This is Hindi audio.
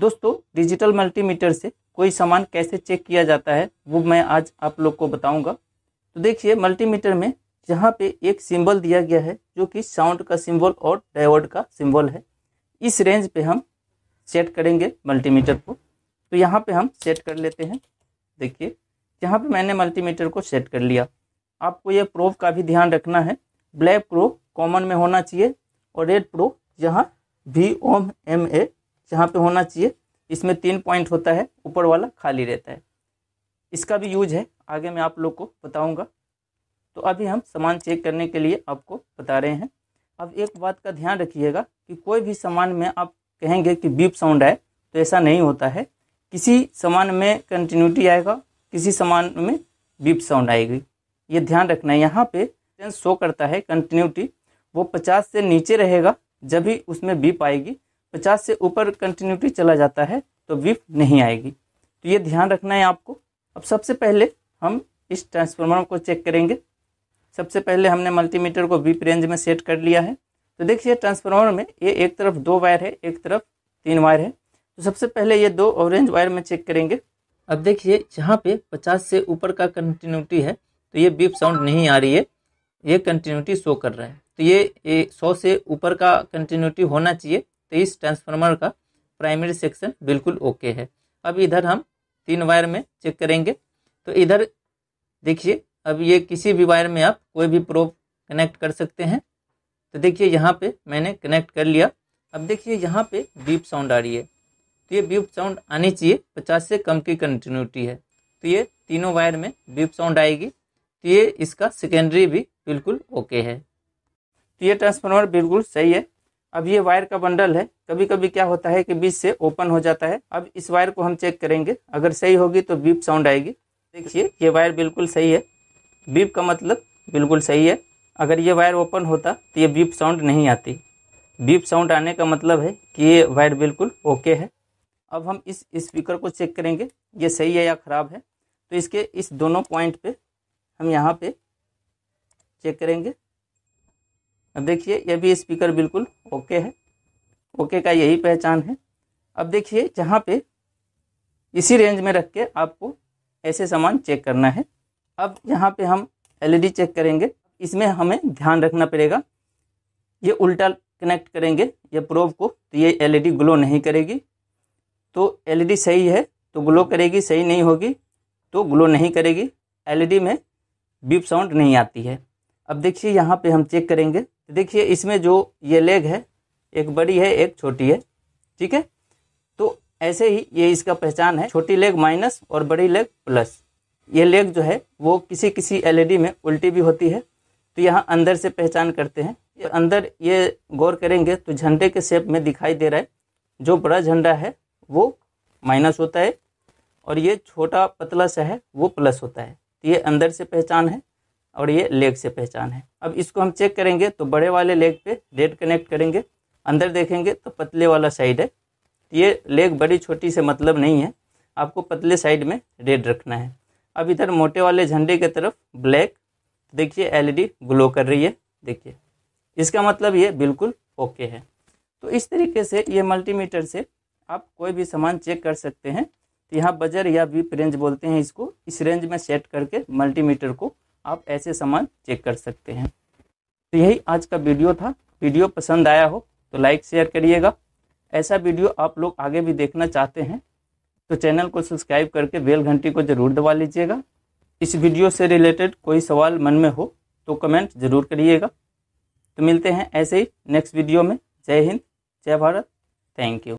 दोस्तों डिजिटल मल्टीमीटर से कोई सामान कैसे चेक किया जाता है वो मैं आज आप लोग को बताऊंगा तो देखिए मल्टीमीटर में जहाँ पे एक सिंबल दिया गया है जो कि साउंड का सिंबल और डायोड का सिंबल है इस रेंज पे हम सेट करेंगे मल्टीमीटर को तो यहाँ पे हम सेट कर लेते हैं देखिए यहाँ पे मैंने मल्टीमीटर को सेट कर लिया आपको यह प्रोव का भी ध्यान रखना है ब्लैक प्रो कॉमन में होना चाहिए और रेड प्रो यहाँ वी ओम एम ए जहाँ पे होना चाहिए इसमें तीन पॉइंट होता है ऊपर वाला खाली रहता है इसका भी यूज है आगे मैं आप लोग को बताऊंगा तो अभी हम सामान चेक करने के लिए आपको बता रहे हैं अब एक बात का ध्यान रखिएगा कि कोई भी सामान में आप कहेंगे कि बीप साउंड आए तो ऐसा नहीं होता है किसी सामान में कंटिन्यूटी आएगा किसी सामान में बीप साउंड आएगी ये ध्यान रखना है यहाँ पे शो करता है कंटिन्यूटी वो पचास से नीचे रहेगा जब भी उसमें बीप आएगी पचास से ऊपर कंटिन्यूटी चला जाता है तो विप नहीं आएगी तो ये ध्यान रखना है आपको अब सबसे पहले हम इस ट्रांसफार्मर को चेक करेंगे सबसे पहले हमने मल्टीमीटर को विप रेंज में सेट कर लिया है तो देखिए ट्रांसफार्मर में ये एक तरफ दो वायर है एक तरफ तीन वायर है तो सबसे पहले ये दो ऑरेंज वायर में चेक करेंगे अब देखिए जहाँ पे पचास से ऊपर का कंटिन्यूटी है तो ये बीप साउंड नहीं आ रही है ये कंटिन्यूटी शो कर रहा है तो ये, ये सौ से ऊपर का कंटिन्यूटी होना चाहिए तो इस ट्रांसफार्मर का प्राइमरी सेक्शन बिल्कुल ओके है अब इधर हम तीन वायर में चेक करेंगे तो इधर देखिए अब ये किसी भी वायर में आप कोई भी प्रोब कनेक्ट कर सकते हैं तो देखिए यहाँ पे मैंने कनेक्ट कर लिया अब देखिए यहाँ पे बीप साउंड आ रही है तो ये बीप साउंड आनी चाहिए पचास से कम की कंटिन्यूटी है तो ये तीनों वायर में बीप साउंड आएगी तो ये इसका सेकेंडरी भी बिल्कुल ओके है तो ये ट्रांसफार्मर बिल्कुल सही है अब ये वायर का बंडल है कभी कभी क्या होता है कि बीच से ओपन हो जाता है अब इस वायर को हम चेक करेंगे अगर सही होगी तो बीप साउंड आएगी देखिए ये वायर बिल्कुल सही है बीप का मतलब बिल्कुल सही है अगर ये वायर ओपन होता तो ये बीप साउंड नहीं आती बीप साउंड आने का मतलब है कि ये वायर बिल्कुल ओके है अब हम इस स्पीकर को चेक करेंगे ये सही है या ख़राब है तो इसके इस दोनों पॉइंट पे हम यहाँ पे चेक करेंगे अब देखिए यह भी स्पीकर बिल्कुल ओके है ओके का यही पहचान है अब देखिए जहाँ पे इसी रेंज में रख के आपको ऐसे सामान चेक करना है अब यहाँ पे हम एलईडी चेक e करेंगे इसमें हमें ध्यान रखना पड़ेगा ये उल्टा कनेक्ट करेंगे ये प्रोब को तो ये एलईडी ग्लो e नहीं करेगी तो एलईडी e सही है तो ग्लो करेगी सही नहीं होगी तो ग्लो नहीं करेगी एलईडी में बीप साउंड नहीं आती है अब देखिए यहाँ पे हम चेक करेंगे तो देखिए इसमें जो ये लेग है एक बड़ी है एक छोटी है ठीक है तो ऐसे ही ये इसका पहचान है छोटी लेग माइनस और बड़ी लेग प्लस ये लेग जो है वो किसी किसी एलईडी में उल्टी भी होती है तो यहाँ अंदर से पहचान करते हैं तो अंदर ये गौर करेंगे तो झंडे के शेप में दिखाई दे रहा है जो बड़ा झंडा है वो माइनस होता है और ये छोटा पतला सा है वो प्लस होता है तो ये अंदर से पहचान है और ये लेग से पहचान है अब इसको हम चेक करेंगे तो बड़े वाले लेग पे रेड कनेक्ट करेंगे अंदर देखेंगे तो पतले वाला साइड है ये लेग बड़ी छोटी से मतलब नहीं है आपको पतले साइड में रेड रखना है अब इधर मोटे वाले झंडे की तरफ ब्लैक देखिए एलईडी ग्लो e कर रही है देखिए इसका मतलब ये बिल्कुल ओके है तो इस तरीके से ये मल्टीमीटर से आप कोई भी सामान चेक कर सकते हैं तो यहाँ बजर या बीप रेंज बोलते हैं इसको इस रेंज में सेट करके मल्टीमीटर को आप ऐसे सामान चेक कर सकते हैं तो यही आज का वीडियो था वीडियो पसंद आया हो तो लाइक शेयर करिएगा ऐसा वीडियो आप लोग आगे भी देखना चाहते हैं तो चैनल को सब्सक्राइब करके बेल घंटी को ज़रूर दबा लीजिएगा इस वीडियो से रिलेटेड कोई सवाल मन में हो तो कमेंट ज़रूर करिएगा तो मिलते हैं ऐसे ही नेक्स्ट वीडियो में जय हिंद जय भारत थैंक यू